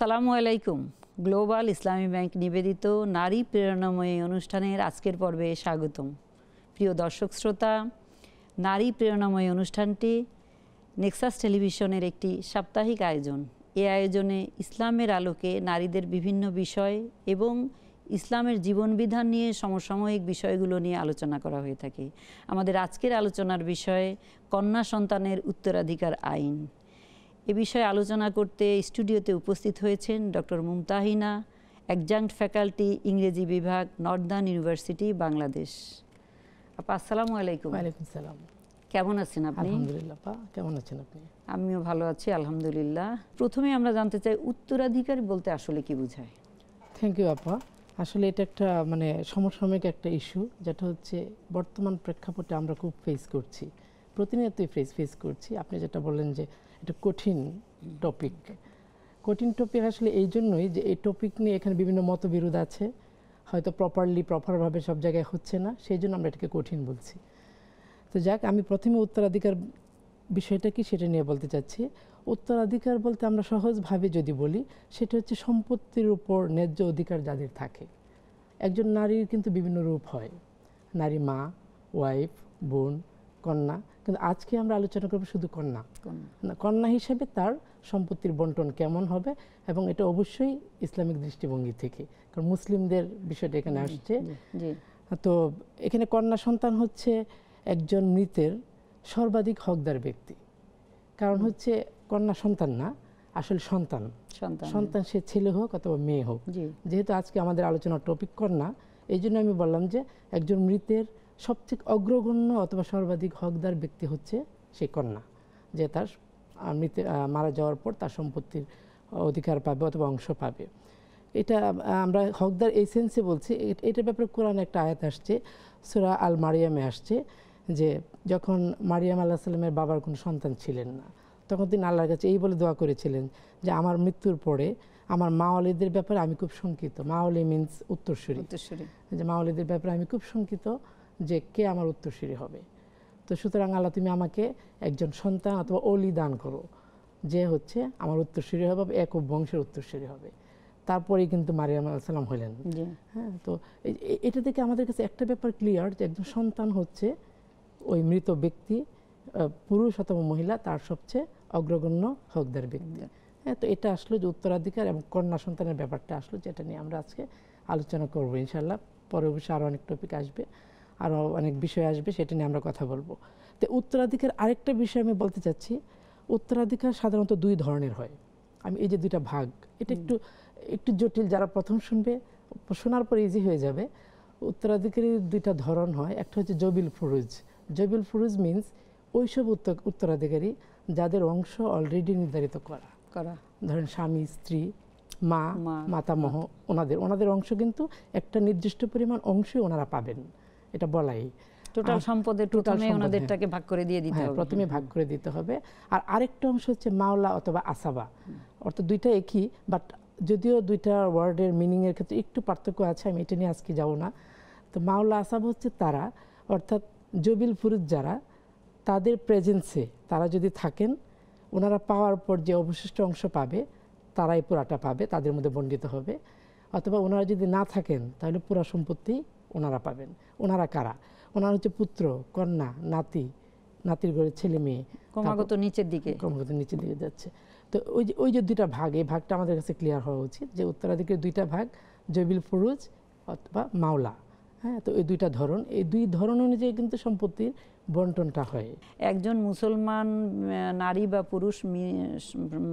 আসসালামু আলাইকুম গ্লোবাল ইসলামী ব্যাংক নিবেদিত নারী প্রেরণাময়ী অনুষ্ঠানের আজকের পর্বে স্বাগতম প্রিয় দর্শক শ্রোতা নারী প্রেরণাময়ী অনুষ্ঠানটি নেক্সাস টেলিভিশনের একটি সাপ্তাহিক আয়োজন এ আয়োজনে ইসলামের আলোকে নারীদের বিভিন্ন বিষয় এবং ইসলামের জীবনবিধান নিয়ে সমসাময়িক বিষয়গুলো নিয়ে আলোচনা করা হয়ে থাকে আমাদের আজকের আলোচনার বিষয়ে কন্যা সন্তানের উত্তরাধিকার আইন এ বিষয়ে আলোচনা করতে স্টুডিওতে উপস্থিত হয়েছেন ডক্টর মুমতাহিনা অ্যাকজাংট ফ্যাকাল্টি ইংরেজি বিভাগ নর্দার্ন ইউনিভার্সিটি বাংলাদেশ আপা আসসালামু আলাইকুম আলাইকুম সালাম কেমন আছেন আপনি আলহামদুলিল্লাহ পা কেমন আছেন আপনি আমিও ভালো আছি আলহামদুলিল্লাহ প্রথমে আমরা জানতে চাই উত্তরাধিকার বলতে আসলে কি বোঝায় থ্যাংক ইউ আপা আসলে এটা একটা মানে সমসাময়িক একটা ইস্যু যেটা হচ্ছে বর্তমান প্রেক্ষাপটে আমরা খুব ফেস করছি প্রতিনিয়তই ফেস ফেস করছি আপনি যেটা বললেন যে এটা কঠিন টপিক কঠিন টপিক আসলে এই জন্যই যে এই টপিক নিয়ে এখানে বিভিন্ন মতবিরোধ আছে হয়তো প্রপারলি প্রপারভাবে সব জায়গায় হচ্ছে না সেই জন্য আমরা এটাকে কঠিন বলছি তো যাক আমি প্রথমে উত্তরাধিকার বিষয়টা কি সেটা নিয়ে বলতে চাচ্ছি উত্তরাধিকার বলতে আমরা সহজভাবে যদি বলি সেটা হচ্ছে সম্পত্তির উপর ন্যায্য অধিকার যাদের থাকে একজন নারীর কিন্তু বিভিন্ন রূপ হয় নারী মা ওয়াইফ বোন কন্যা কিন্তু আজকে আমরা আলোচনা করব শুধু কন্যা কন্যা হিসেবে তার সম্পত্তির বন্টন কেমন হবে এবং এটা অবশ্যই ইসলামিক দৃষ্টিভঙ্গি থেকে কারণ মুসলিমদের বিষয়টা এখানে আসছে তো এখানে কন্যা সন্তান হচ্ছে একজন মৃতের সর্বাধিক হকদার ব্যক্তি কারণ হচ্ছে কন্যা সন্তান না আসলে সন্তান সন্তান সে ছেলে হোক অথবা মেয়ে হোক যেহেতু আজকে আমাদের আলোচনার টপিক কন্যা এই জন্য আমি বললাম যে একজন মৃতের সবচেয়ে অগ্রগণ্য অথবা সর্বাধিক হকদার ব্যক্তি হচ্ছে সে কন্যা যে তার মৃত মারা যাওয়ার পর তার সম্পত্তির অধিকার পাবে অথবা অংশ পাবে এটা আমরা হকদার এই সেন্সে বলছি এটার ব্যাপারে কোরআন একটা আয়াত আসছে সুরা আল মারিয়ামে আসছে যে যখন মারিয়াম আল্লাহ সাল্লামের বাবার কোনো সন্তান ছিলেন না তখন তিনি আল্লাহর কাছে এই বলে দোয়া করেছিলেন যে আমার মৃত্যুর পরে আমার মাওয়ালিদের ব্যাপারে আমি খুব শঙ্কিত মাওয়ালি মিনস উত্তরসূরি উত্তরসূরি যে মাওয়ালিদের ব্যাপারে আমি খুব শঙ্কিত যে কে আমার উত্তরসূরি হবে তো সুতরাং আল্লাহ তুমি আমাকে একজন সন্তান অথবা অলি দান করো যে হচ্ছে আমার উত্তরসূরি হবে এক বংশের উত্তরসূরি হবে তারপরেই কিন্তু মারিয়াম আলাইসাল্লাম হলেন হ্যাঁ তো এটা থেকে আমাদের কাছে একটা ব্যাপার ক্লিয়ার যে একজন সন্তান হচ্ছে ওই মৃত ব্যক্তি পুরুষ অথবা মহিলা তার সবচেয়ে অগ্রগণ্য হকদার ব্যক্তি হ্যাঁ তো এটা আসলো যে উত্তরাধিকার এবং কন্যা সন্তানের ব্যাপারটা আসলো যেটা নিয়ে আমরা আজকে আলোচনা করবো ইনশাল্লাহ পরে অবশ্যই আরও অনেক টপিক আসবে আরও অনেক বিষয় আসবে সেটা নিয়ে আমরা কথা বলবো তো উত্তরাধিকার আরেকটা বিষয় আমি বলতে চাচ্ছি উত্তরাধিকার সাধারণত দুই ধরনের হয় আমি এই যে দুইটা ভাগ এটা একটু একটু জটিল যারা প্রথম শুনবে শোনার পর ইজি হয়ে যাবে উত্তরাধিকারীর দুইটা ধরন হয় একটা হচ্ছে জবিল ফুরুজ জবিল ফুরুজ মিনস ওইসব উত্তরাধিকারী যাদের অংশ অলরেডি নির্ধারিত করা করা ধরেন স্বামী স্ত্রী মা মাতামহ ওনাদের ওনাদের অংশ কিন্তু একটা নির্দিষ্ট পরিমাণ অংশই ওনারা পাবেন এটা বলাই টোটাল সম্পদের প্রথমে ওনাদেরটাকে হ্যাঁ। ভাগ করে দিয়ে দিতে হ্যাঁ, হবে প্রথমে ভাগ করে দিতে হবে আর আরেকটা অংশ হচ্ছে মাওলা অথবা আসাবা অর্থাৎ দুইটা একই বাট যদিও দুইটা ওয়ার্ডের মিনিংয়ের ক্ষেত্রে একটু পার্থক্য আছে আমি এটা নিয়ে আজকে যাব না তো মাওলা আসাব হচ্ছে তারা অর্থাৎ জবিল ফুরুদ যারা তাদের প্রেজেন্সে তারা যদি থাকেন ওনারা পাওয়ার পর যে অবশিষ্ট অংশ পাবে তারাই পুরাটা পাবে তাদের মধ্যে বণ্ডিত হবে অথবা ওনারা যদি না থাকেন তাহলে পুরা সম্পত্তি ওনারা পাবেন ওনারা কারা ওনারা হচ্ছে পুত্র কন্যা নাতি নাতির ঘরে ছেলে মেয়ে ক্রমাগত নিচের দিকে ক্রমাগত নিচের দিকে যাচ্ছে তো ওই যে ওই যে দুইটা ভাগ এই ভাগটা আমাদের কাছে ক্লিয়ার হওয়া উচিত যে উত্তরাধিকারী দুইটা ভাগ জবিল ফুরুজ অথবা মাওলা হ্যাঁ তো এই দুইটা ধরন এই দুই ধরন অনুযায়ী কিন্তু সম্পত্তির বন্টনটা হয় একজন মুসলমান নারী বা পুরুষ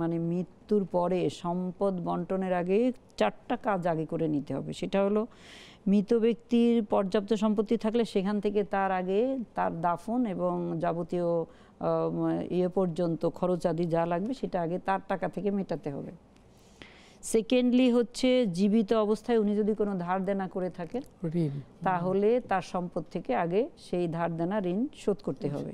মানে মৃত্যুর পরে সম্পদ বন্টনের আগে চারটা কাজ আগে করে নিতে হবে সেটা হলো মৃত ব্যক্তির পর্যাপ্ত সম্পত্তি থাকলে সেখান থেকে তার আগে তার দাফন এবং যাবতীয় ইয়ে পর্যন্ত খরচাদি যা লাগবে সেটা আগে তার টাকা থেকে মেটাতে হবে সেকেন্ডলি হচ্ছে জীবিত অবস্থায় উনি যদি কোনো ধার দেনা করে থাকেন তাহলে তার সম্পদ থেকে আগে সেই ধার দেনা ঋণ শোধ করতে হবে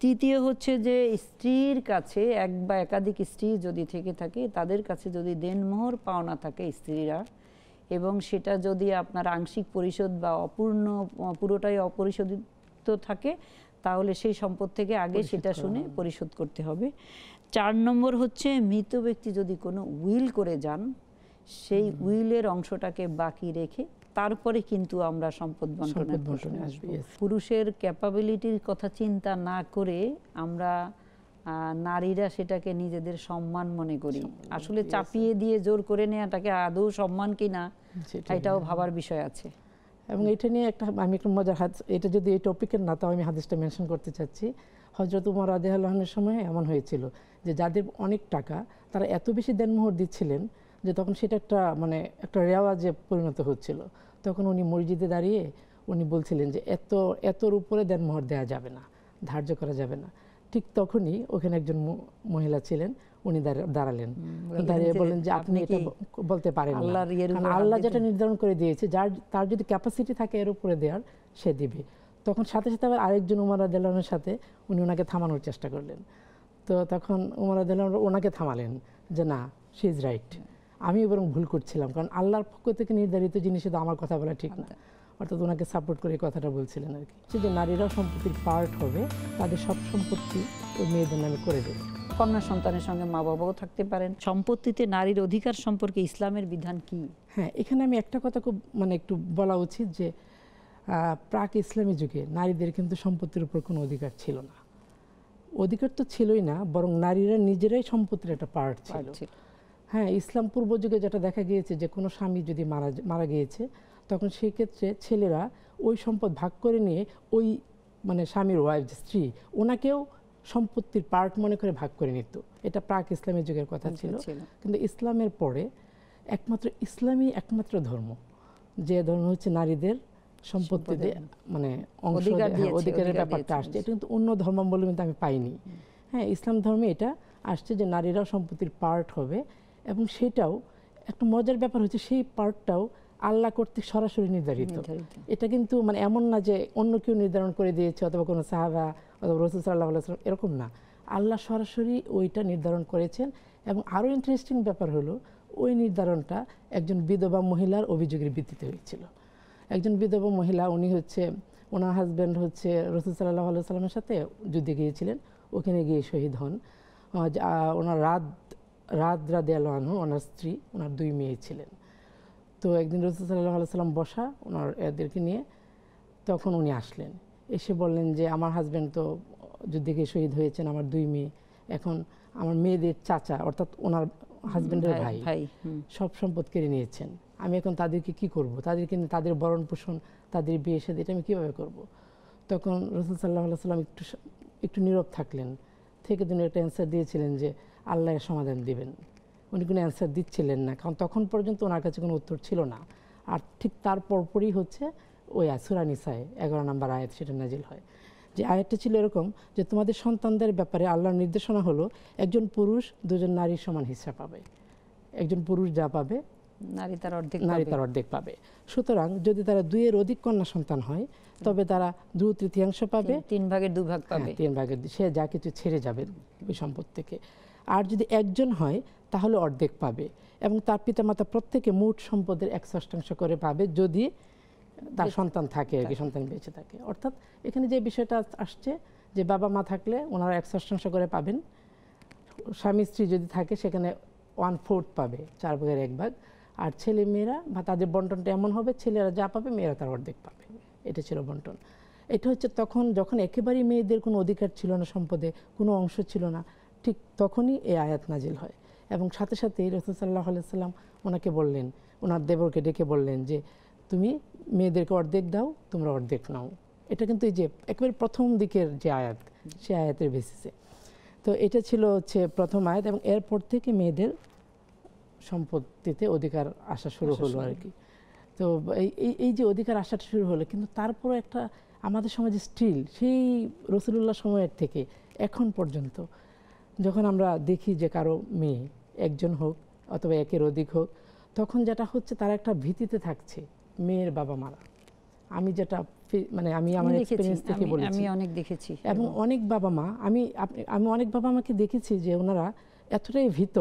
তৃতীয় হচ্ছে যে স্ত্রীর কাছে এক বা একাধিক স্ত্রী যদি থেকে থাকে তাদের কাছে যদি দেনমোহর পাওনা থাকে স্ত্রীরা এবং সেটা যদি আপনার আংশিক পরিশোধ বা অপূর্ণ পুরোটাই অপরিশোধিত থাকে তাহলে সেই সম্পদ থেকে আগে সেটা শুনে পরিশোধ করতে হবে চার নম্বর হচ্ছে মৃত ব্যক্তি যদি কোনো উইল করে যান সেই উইলের অংশটাকে বাকি রেখে তারপরে কিন্তু আমরা সম্পদ বন্টনের প্রশ্নে আসবো পুরুষের ক্যাপাবিলিটির কথা চিন্তা না করে আমরা নারীরা সেটাকে নিজেদের সম্মান মনে করি আসলে চাপিয়ে দিয়ে জোর করে নেওয়াটাকে আদৌ সম্মান কিনা এটাও ভাবার বিষয় আছে এবং এটা নিয়ে একটা আমি একটু মজার হাত এটা যদি এই টপিকের না তাও আমি হাদিসটা মেনশন করতে চাচ্ছি হজরত উমর আল্লাহনের সময় এমন হয়েছিল যে যাদের অনেক টাকা তারা এত বেশি দেনমোহর দিচ্ছিলেন যে তখন সেটা একটা মানে একটা রেওয়াজে পরিণত হচ্ছিল তখন উনি মসজিদে দাঁড়িয়ে উনি বলছিলেন যে এত এতর উপরে দেনমোহর দেওয়া যাবে না ধার্য করা যাবে না ঠিক তখনই ওখানে একজন মহিলা ছিলেন উনি দাঁড়ালেন দাঁড়িয়ে বলেন যে আপনি এটা বলতে পারেন আল্লাহ যেটা নির্ধারণ করে দিয়েছে যার তার যদি ক্যাপাসিটি থাকে এর উপরে দেওয়ার সে দিবে তখন সাথে সাথে আবার আরেকজন উমার আদালনের সাথে উনি ওনাকে থামানোর চেষ্টা করলেন তো তখন উমর ওনাকে থামালেন যে না সি ইজ রাইট আমি বরং ভুল করছিলাম কারণ আল্লাহর পক্ষ থেকে নির্ধারিত জিনিসে তো আমার কথা বলা ঠিক না অর্থাৎ ওনাকে সাপোর্ট করে কথাটা বলছিলেন আর কি যে নারীরাও সম্পত্তির পার্ট হবে তাদের সব সম্পত্তি ওই মেয়েদের নামে করে দেবে কন্যা সন্তানের সঙ্গে মা বাবাও থাকতে পারেন সম্পত্তিতে নারীর অধিকার সম্পর্কে ইসলামের বিধান কি হ্যাঁ এখানে আমি একটা কথা খুব মানে একটু বলা উচিত যে প্রাক ইসলামী যুগে নারীদের কিন্তু সম্পত্তির উপর কোনো অধিকার ছিল না অধিকার তো ছিলই না বরং নারীরা নিজেরাই সম্পত্তির একটা পার্ট ছিল হ্যাঁ ইসলাম পূর্ব যুগে যেটা দেখা গিয়েছে যে কোনো স্বামী যদি মারা মারা গিয়েছে তখন সেক্ষেত্রে ছেলেরা ওই সম্পদ ভাগ করে নিয়ে ওই মানে স্বামীর ওয়াইফ স্ত্রী ওনাকেও সম্পত্তির পার্ট মনে করে ভাগ করে নিত এটা প্রাক ইসলামের যুগের কথা ছিল কিন্তু ইসলামের পরে একমাত্র ইসলামই একমাত্র ধর্ম যে ধর্ম হচ্ছে নারীদের সম্পত্তি মানে হ্যাঁ, অধিকারের ব্যাপারটা আসছে এটা কিন্তু অন্য ধর্মাবলম্বী কিন্তু আমি পাইনি হ্যাঁ ইসলাম ধর্মে এটা আসছে যে নারীরাও সম্পত্তির পার্ট হবে এবং সেটাও একটা মজার ব্যাপার হচ্ছে সেই পার্টটাও আল্লাহ কর্তৃক সরাসরি নির্ধারিত এটা কিন্তু মানে এমন না যে অন্য কেউ নির্ধারণ করে দিয়েছে অথবা কোনো সাহাবা অথবা রসুল সাল্লাহ আলাইসালাম এরকম না আল্লাহ সরাসরি ওইটা নির্ধারণ করেছেন এবং আরও ইন্টারেস্টিং ব্যাপার হলো ওই নির্ধারণটা একজন বিধবা মহিলার অভিযোগের ভিত্তিতে হয়েছিল একজন বিধবা মহিলা উনি হচ্ছে ওনার হাজব্যান্ড হচ্ছে রসুল সাল্লাহ আলু সাল্লামের সাথে যুদ্ধে গিয়েছিলেন ওখানে গিয়ে শহীদ হন ওনার রাত রাত রাদে আলো ওনার স্ত্রী ওনার দুই মেয়ে ছিলেন তো একদিন রসুল সাল্লাহ আলু সাল্লাম বসা ওনার এদেরকে নিয়ে তখন উনি আসলেন এসে বললেন যে আমার হাজব্যান্ড তো যুদ্ধে গিয়ে শহীদ হয়েছেন আমার দুই মেয়ে এখন আমার মেয়েদের চাচা অর্থাৎ ওনার হাজব্যান্ডের ভাই সব সম্পদ কেড়ে নিয়েছেন আমি এখন তাদেরকে কি করব তাদেরকে তাদের বরণ পোষণ তাদের বিয়ে সাথে এটা আমি কীভাবে করব। তখন রসুল সাল্লাহ সাল্লাম একটু একটু নীরব থাকলেন থেকে তিনি একটা অ্যান্সার দিয়েছিলেন যে আল্লাহ সমাধান দিবেন উনি কোনো অ্যান্সার দিচ্ছিলেন না কারণ তখন পর্যন্ত ওনার কাছে কোনো উত্তর ছিল না আর ঠিক তার পরপরই হচ্ছে ওই আসুরা নিসায় এগারো নম্বর আয়াত সেটা নাজিল হয় যে আয়াতটা ছিল এরকম যে তোমাদের সন্তানদের ব্যাপারে আল্লাহর নির্দেশনা হলো একজন পুরুষ দুজন নারীর সমান হিসা পাবে একজন পুরুষ যা পাবে নারী তার অর্ধেক নারী তার অর্ধেক পাবে সুতরাং যদি তারা দুইয়ের অধিক কন্যা সন্তান হয় তবে তারা দু তৃতীয়াংশ পাবে তিন ভাগের দুভাগ হ্যাঁ, পাবে তিন ভাগের সে যা কিছু ছেড়ে যাবে ওই সম্পদ থেকে আর যদি একজন হয় তাহলে অর্ধেক পাবে এবং তার পিতামাতা প্রত্যেকে মোট সম্পদের এক ষষ্ঠাংশ করে পাবে যদি তার সন্তান থাকে আর কি সন্তান বেঁচে থাকে অর্থাৎ এখানে যে বিষয়টা আসছে যে বাবা মা থাকলে ওনারা এক ষষ্ঠাংশ করে পাবেন স্বামী স্ত্রী যদি থাকে সেখানে ওয়ান ফোর্থ পাবে চার ভাগের এক ভাগ আর ছেলে মেয়েরা বা তাদের বন্টনটা এমন হবে ছেলেরা যা পাবে মেয়েরা তার অর্ধেক পাবে এটা ছিল বন্টন এটা হচ্ছে তখন যখন একেবারেই মেয়েদের কোনো অধিকার ছিল না সম্পদে কোনো অংশ ছিল না ঠিক তখনই এই আয়াত নাজিল হয় এবং সাথে সাথে রসুল সাল্লাহ সাল্লাম ওনাকে বললেন ওনার দেবরকে ডেকে বললেন যে তুমি মেয়েদেরকে অর্ধেক দাও তোমরা অর্ধেক নাও এটা কিন্তু এই যে একেবারে প্রথম দিকের যে আয়াত সে আয়াতের বেসিসে তো এটা ছিল হচ্ছে প্রথম আয়াত এবং এরপর থেকে মেয়েদের সম্পত্তিতে অধিকার আসা শুরু হলো আর কি তো এই এই যে অধিকার আসাটা শুরু হলো কিন্তু তারপরে একটা আমাদের সমাজে স্টিল সেই রসুলুল্লাহ সময়ের থেকে এখন পর্যন্ত যখন আমরা দেখি যে কারো মেয়ে একজন হোক অথবা একের অধিক হোক তখন যেটা হচ্ছে তারা একটা ভীতিতে থাকছে মেয়ের বাবা মারা আমি যেটা মানে আমি আমার এক্সপিরিয়েন্স থেকে বলি আমি অনেক দেখেছি এবং অনেক বাবা মা আমি আমি অনেক বাবা মাকে দেখেছি যে ওনারা এতটাই ভীত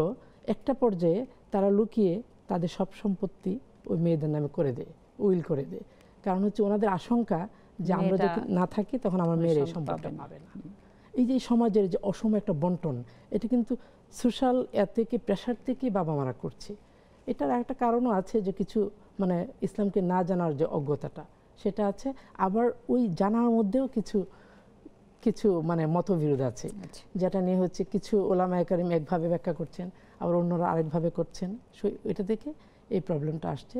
একটা পর্যায়ে তারা লুকিয়ে তাদের সব সম্পত্তি ওই মেয়েদের নামে করে দেয় উইল করে দেয় কারণ হচ্ছে ওনাদের আশঙ্কা যে আমরা যদি না থাকি তখন আমার মেয়ের এই সম্পদটা না এই যে সমাজের যে অসম একটা বন্টন এটা কিন্তু সোশ্যাল এ থেকে প্রেশার থেকে বাবা মারা করছে এটার একটা কারণও আছে যে কিছু মানে ইসলামকে না জানার যে অজ্ঞতাটা সেটা আছে আবার ওই জানার মধ্যেও কিছু কিছু মানে মতবিরোধ আছে আচ্ছা। যেটা নিয়ে হচ্ছে কিছু ওলামা একাডেম একভাবে ব্যাখ্যা করছেন আবার অন্যরা আরেকভাবে করছেন এটা থেকে এই প্রবলেমটা আসছে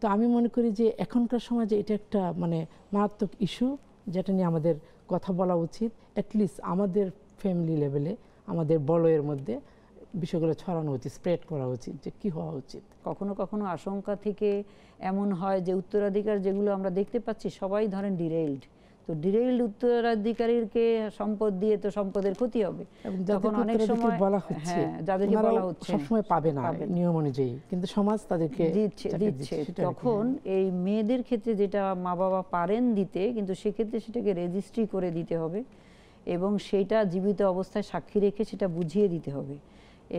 তো আমি মনে করি যে এখনকার সমাজে এটা একটা মানে মারাত্মক ইস্যু যেটা নিয়ে আমাদের কথা বলা উচিত অ্যাটলিস্ট আমাদের ফ্যামিলি লেভেলে আমাদের বলয়ের মধ্যে বিষয়গুলো ছড়ানো উচিত স্প্রেড করা উচিত যে কি হওয়া উচিত কখনো কখনো আশঙ্কা থেকে এমন হয় যে উত্তরাধিকার যেগুলো আমরা দেখতে পাচ্ছি সবাই ধরেন ডিরেইলড তো ডিরেইলড উত্তরাধিকারীকে সম্পদ দিয়ে তো সম্পদের ক্ষতি হবে যখন অনেক সময় বলা হচ্ছে হ্যাঁ, যাদেরকে বলা হচ্ছে সবসময় পাবে না নিয়ম অনুযায়ী কিন্তু সমাজ তাদেরকে দিচ্ছে দিচ্ছে তখন এই মেয়েদের ক্ষেত্রে যেটা মা বাবা পারেন দিতে কিন্তু সেক্ষেত্রে সেটাকে রেজিস্ট্রি করে দিতে হবে এবং সেটা জীবিত অবস্থায় সাক্ষী রেখে সেটা বুঝিয়ে দিতে হবে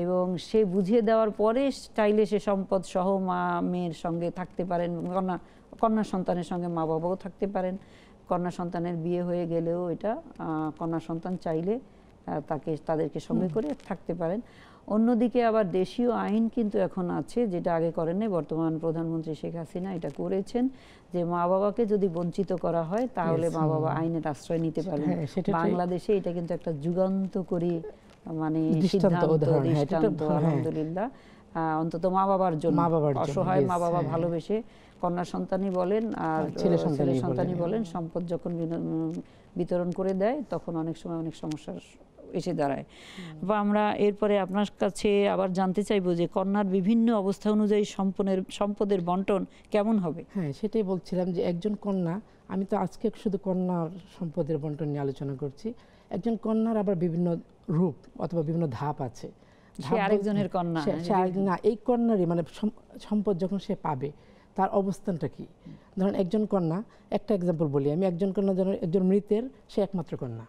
এবং সে বুঝিয়ে দেওয়ার পরে চাইলে সে সম্পদ সহ মা মেয়ের সঙ্গে থাকতে পারেন কন্যা কন্যা সন্তানের সঙ্গে মা বাবাও থাকতে পারেন কন্যা সন্তানের বিয়ে হয়ে গেলেও এটা কন্যা সন্তান চাইলে তাকে তাদেরকে সঙ্গে করে থাকতে পারেন অন্যদিকে আবার দেশীয় আইন কিন্তু এখন আছে যেটা আগে করেন নাই বর্তমান প্রধানমন্ত্রী শেখ হাসিনা এটা করেছেন যে মা বাবাকে যদি বঞ্চিত করা হয় তাহলে মা বাবা আইনের আশ্রয় নিতে পারবে হ্যাঁ, বাংলাদেশে এটা কিন্তু একটা যুগান্ত করি মানে সিদ্ধান্ত হ্যাঁ, হ্যাঁ। আলহামদুলিল্লাহ অন্তত মা বাবার জন্য অসহায় মা বাবা ভালোবেসে কন্যা সন্তানই বলেন আর ছেলে সন্তানই বলেন সম্পদ যখন বিতরণ করে দেয় তখন অনেক সময় অনেক সমস্যার এসে দাঁড়ায় বা আমরা এরপরে আপনার কাছে আবার জানতে চাইব যে কন্যার বিভিন্ন অবস্থা অনুযায়ী সম্পনের সম্পদের বন্টন কেমন হবে হ্যাঁ সেটাই বলছিলাম যে একজন কন্যা আমি তো আজকে শুধু কন্যার সম্পদের বন্টন নিয়ে আলোচনা করছি একজন কন্যার আবার বিভিন্ন রূপ অথবা বিভিন্ন ধাপ আছে আরেকজনের কন্যা না এই কন্যারই মানে সম্পদ যখন সে পাবে তার অবস্থানটা কি ধরেন একজন কন্যা একটা এক্সাম্পল বলি আমি একজন কন্যা ধরেন একজন মৃতের সে একমাত্র কন্যা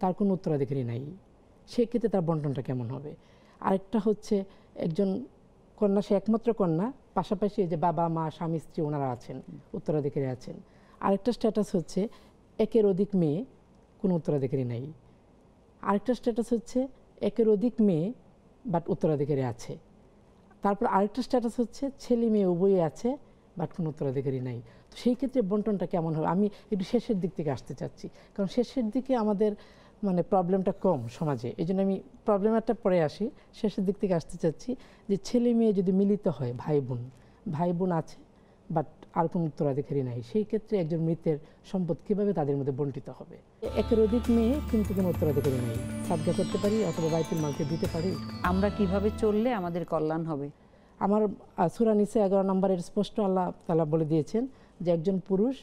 তার কোনো উত্তরাধিকারী নাই সেক্ষেত্রে তার বন্টনটা কেমন হবে আরেকটা হচ্ছে একজন কন্যা সে একমাত্র কন্যা পাশাপাশি যে বাবা মা স্বামী স্ত্রী ওনারা আছেন উত্তরাধিকারী আছেন আরেকটা স্ট্যাটাস হচ্ছে একের অধিক মেয়ে কোনো উত্তরাধিকারী নাই আরেকটা স্ট্যাটাস হচ্ছে একের অধিক মেয়ে বাট উত্তরাধিকারী আছে তারপর আরেকটা স্ট্যাটাস হচ্ছে ছেলে মেয়ে উভয়ে আছে বাট কোনো উত্তরাধিকারী নাই তো সেই ক্ষেত্রে বন্টনটা কেমন হবে আমি একটু শেষের দিক থেকে আসতে চাচ্ছি কারণ শেষের দিকে আমাদের মানে প্রবলেমটা কম সমাজে এই জন্য আমি প্রবলেমটা পরে আসি শেষের দিক থেকে আসতে চাচ্ছি যে ছেলে মেয়ে যদি মিলিত হয় ভাই বোন ভাই বোন আছে বাট আর কোনো উত্তরাধিকারী নাই সেই ক্ষেত্রে একজন মৃতের সম্পদ কীভাবে তাদের মধ্যে বন্টিত হবে একের অধিক মেয়ে কিন্তু কোনো উত্তরাধিকারী নেই সাদগা করতে পারি অথবা বাইতের মালকে দিতে পারি আমরা কিভাবে চললে আমাদের কল্যাণ হবে আমার সুরা নিচে এগারো নম্বরের স্পষ্ট আল্লাহ তালা বলে দিয়েছেন যে একজন পুরুষ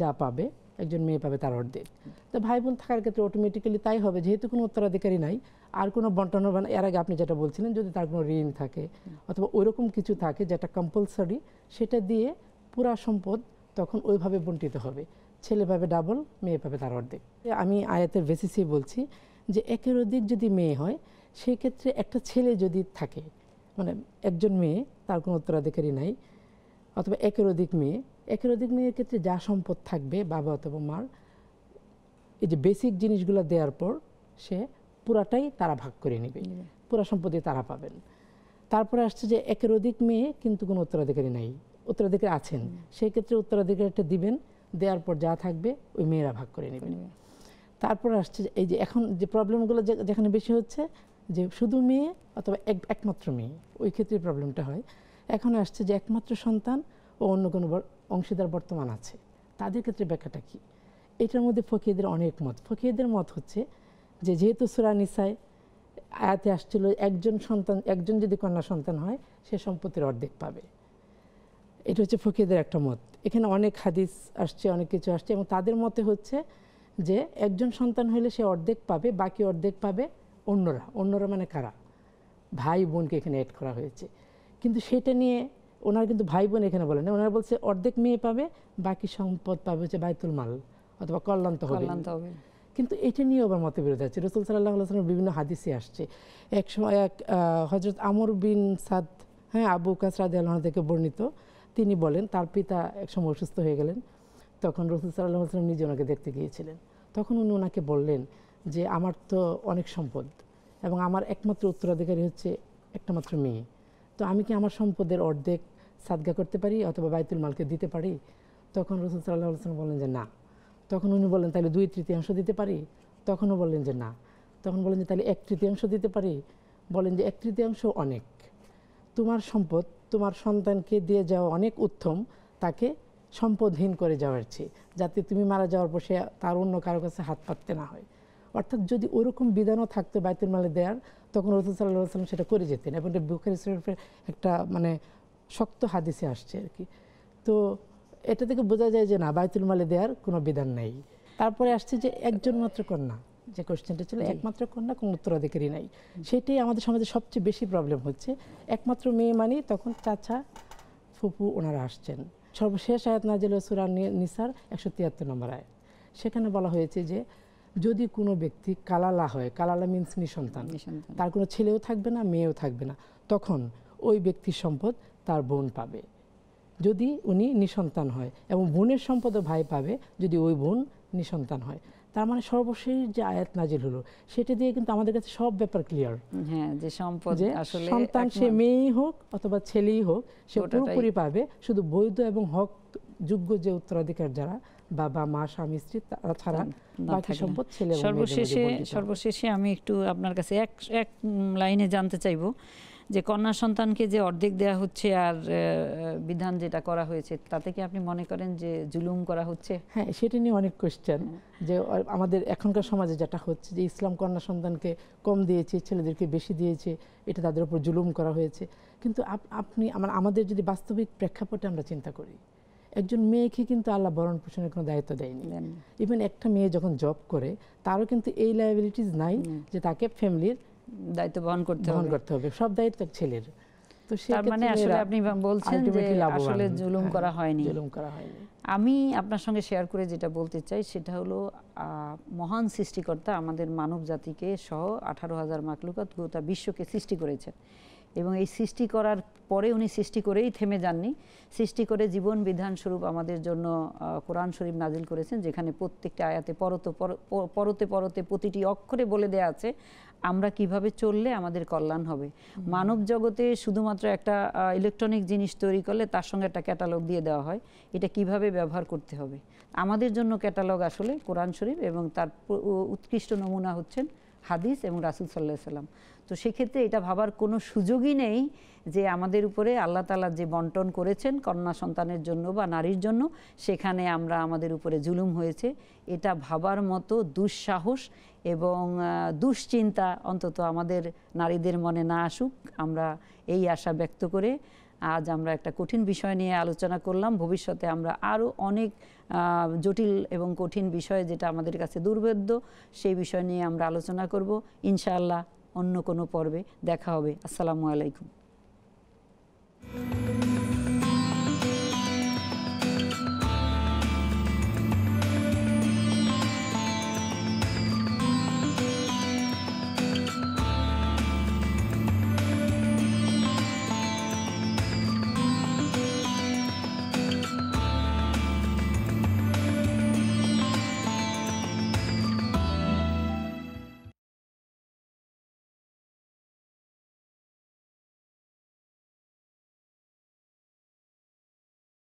যা পাবে একজন মেয়ে পাবে তার অর্ধেক তো ভাই বোন থাকার ক্ষেত্রে অটোমেটিক্যালি তাই হবে যেহেতু কোনো উত্তরাধিকারী নাই আর কোনো বন্টন মানে এর আগে আপনি যেটা বলছিলেন যদি তার কোনো ঋণ থাকে অথবা ওরকম কিছু থাকে যেটা কম্পালসারি সেটা দিয়ে পুরা সম্পদ তখন ওইভাবে বন্টিত হবে ছেলে পাবে ডাবল মেয়ে পাবে তার অর্ধেক আমি আয়াতের বেসিসে বলছি যে একের অধিক যদি মেয়ে হয় সেই ক্ষেত্রে একটা ছেলে যদি থাকে মানে একজন মেয়ে তার কোনো উত্তরাধিকারী নাই অথবা একের অধিক মেয়ে একের অধিক মেয়ের ক্ষেত্রে যা সম্পদ থাকবে বাবা অথবা মার এই যে বেসিক জিনিসগুলো দেওয়ার পর সে পুরাটাই তারা ভাগ করে নেবে পুরা সম্পদে তারা পাবেন তারপরে আসছে যে একের অধিক মেয়ে কিন্তু কোনো উত্তরাধিকারী নাই উত্তরাধিকার আছেন সেই ক্ষেত্রে উত্তরাধিকারটা দিবেন দেওয়ার পর যা থাকবে ওই মেয়েরা ভাগ করে নেবেন তারপর আসছে এই যে এখন যে প্রবলেমগুলো যেখানে বেশি হচ্ছে যে শুধু মেয়ে অথবা এক একমাত্র মেয়ে ওই ক্ষেত্রে প্রবলেমটা হয় এখন আসছে যে একমাত্র সন্তান ও অন্য কোনো অংশীদার বর্তমান আছে তাদের ক্ষেত্রে ব্যাখ্যাটা কী এটার মধ্যে ফকিরদের অনেক মত ফকিরদের মত হচ্ছে যে যেহেতু সুরানিসায় আয়াতে আসছিল একজন সন্তান একজন যদি কন্যা সন্তান হয় সে সম্পত্তির অর্ধেক পাবে এটা হচ্ছে ফকিরদের একটা মত এখানে অনেক হাদিস আসছে অনেক কিছু আসছে এবং তাদের মতে হচ্ছে যে একজন সন্তান হইলে সে অর্ধেক পাবে বাকি অর্ধেক পাবে অন্যরা অন্যরা মানে কারা ভাই বোনকে এখানে অ্যাড করা হয়েছে কিন্তু সেটা নিয়ে ওনারা কিন্তু ভাই বোন এখানে বলেন ওনারা বলছে অর্ধেক মেয়ে পাবে বাকি সম্পদ পাবে হচ্ছে বাইতুল মাল অথবা কল্যাণ হবে কিন্তু এটা নিয়ে আবার মতবিরোধ আছে রসুল সাল্লাহ আসলামের বিভিন্ন হাদিসে আসছে এক সময় এক হজরত আমর বিন সাদ হ্যাঁ আবু কাসরাদ আল্লাহ থেকে বর্ণিত তিনি বলেন তার পিতা একসময় অসুস্থ হয়ে গেলেন তখন রসুল সাল্লাহ আসলাম নিজে ওনাকে দেখতে গিয়েছিলেন তখন উনি ওনাকে বললেন যে আমার তো অনেক সম্পদ এবং আমার একমাত্র উত্তরাধিকারী হচ্ছে একটা মাত্র মেয়ে তো আমি কি আমার সম্পদের অর্ধেক সাদগা করতে পারি অথবা বাইতুল মালকে দিতে পারি তখন রসুল সাল্লাহ আসলাম বললেন যে না তখন উনি বললেন তাহলে দুই তৃতীয়াংশ দিতে পারি তখনও বললেন যে না তখন বলেন যে তাহলে এক তৃতীয়াংশ দিতে পারি বলেন যে এক তৃতীয়াংশ অনেক তোমার সম্পদ তোমার সন্তানকে দিয়ে যাওয়া অনেক উত্তম তাকে সম্পদহীন করে যাওয়ার চেয়ে যাতে তুমি মারা যাওয়ার পর সে তার অন্য কারো কাছে হাত পাততে না হয় অর্থাৎ যদি ওরকম বিধানও থাকতো বাইতুল মালে দেয়ার তখন রসুল সাল্লাহ সাল্লাম সেটা করে যেতেন এবং এটা বুখারি শরীফের একটা মানে শক্ত হাদিসে আসছে আর কি তো এটা থেকে বোঝা যায় যে না বাইতুল মালে দেয়ার কোনো বিধান নেই তারপরে আসছে যে একজন মাত্র কন্যা যে কোশ্চেনটা ছিল একমাত্র কন্যা কোনো উত্তরাধিকারী নাই সেটাই আমাদের সমাজে সবচেয়ে বেশি প্রবলেম হচ্ছে একমাত্র মেয়ে মানে তখন চাচা ফুপু ওনারা আসছেন সর্বশেষ আয়াত নাজিল সুরান নিসার একশো তিয়াত্তর নম্বর আয়াত সেখানে বলা হয়েছে যে যদি কোনো ব্যক্তি কালালা হয় কালালা মিন্স নিঃসন্তান তার কোনো ছেলেও থাকবে না মেয়েও থাকবে না তখন ওই ব্যক্তির সম্পদ তার বোন পাবে যদি উনি নিঃসন্তান হয় এবং বোনের সম্পদও ভাই পাবে যদি ওই বোন নিঃসন্তান হয় তার মানে সর্বশেষ যে আয়াত নাজিল হলো সেটা দিয়ে কিন্তু আমাদের কাছে সব ব্যাপার ক্লিয়ার হ্যাঁ যে সম্পদ আসলে সন্তান সে মেয়েই হোক অথবা ছেলেই হোক সে পুরোপুরি পাবে শুধু বৈধ এবং হক যোগ্য যে উত্তরাধিকার যারা বাবা মা স্বামী স্ত্রী তারা ছাড়া বাকি সম্পদ ছেলে সর্বশেষে সর্বশেষে আমি একটু আপনার কাছে এক এক লাইনে জানতে চাইব যে কন্যা সন্তানকে যে অর্ধেক দেয়া হচ্ছে আর বিধান যেটা করা হয়েছে তাতে কি আপনি মনে করেন যে জুলুম করা হচ্ছে হ্যাঁ সেটা নিয়ে অনেক কোয়েশ্চেন হ্যাঁ। যে আমাদের এখনকার সমাজে যেটা হচ্ছে যে ইসলাম কন্যা সন্তানকে কম দিয়েছে ছেলেদেরকে বেশি দিয়েছে এটা তাদের উপর জুলুম করা হয়েছে কিন্তু আপনি আমাদের যদি বাস্তবিক প্রেক্ষাপটে আমরা চিন্তা করি একজন মেয়েকে কিন্তু আল্লাহ ভরণ পোষণের কোনো দায়িত্ব দেয়নি ইভেন একটা মেয়ে যখন জব করে তারও কিন্তু এই লাইবিলিটিস নাই যে তাকে ফ্যামিলির দায়িত্ব বহন করতে বহন করতে হবে সব দায়িত্ব ছেলের তো তার মানে আসলে আপনি বলছেন যে আসলে জুলুম হ্যাঁ, করা হয়নি জুলুম করা হয়নি আমি আপনার সঙ্গে শেয়ার করে যেটা বলতে চাই সেটা হলো মহান সৃষ্টিকর্তা আমাদের মানব জাতিকে সহ আঠারো হাজার মাকলুকাত গোটা বিশ্বকে সৃষ্টি করেছেন এবং এই সৃষ্টি করার পরে উনি সৃষ্টি করেই থেমে যাননি সৃষ্টি করে জীবন বিধান স্বরূপ আমাদের জন্য কোরআন শরীফ নাজিল করেছেন যেখানে প্রত্যেকটা আয়াতে পরত পরতে পরতে প্রতিটি অক্ষরে বলে দেয়া আছে আমরা কিভাবে চললে আমাদের কল্যাণ হবে মানব জগতে শুধুমাত্র একটা ইলেকট্রনিক জিনিস তৈরি করলে তার সঙ্গে একটা ক্যাটালগ দিয়ে দেওয়া হয় এটা কিভাবে ব্যবহার করতে হবে আমাদের জন্য ক্যাটালগ আসলে কোরআন শরীফ এবং তার উৎকৃষ্ট নমুনা হচ্ছেন হাদিস এবং রাসুল সাল্লাহ সাল্লাম তো সেক্ষেত্রে এটা ভাবার কোনো সুযোগই নেই যে আমাদের উপরে আল্লাহ তালা যে বন্টন করেছেন কন্যা সন্তানের জন্য বা নারীর জন্য সেখানে আমরা আমাদের উপরে জুলুম হয়েছে এটা ভাবার মতো দুঃসাহস এবং দুশ্চিন্তা অন্তত আমাদের নারীদের মনে না আসুক আমরা এই আশা ব্যক্ত করে আজ আমরা একটা কঠিন বিষয় নিয়ে আলোচনা করলাম ভবিষ্যতে আমরা আরও অনেক জটিল এবং কঠিন বিষয় যেটা আমাদের কাছে দুর্ভেদ্য সেই বিষয় নিয়ে আমরা আলোচনা করব ইনশাআল্লাহ অন্য কোনো পর্বে দেখা হবে আসসালামু আলাইকুম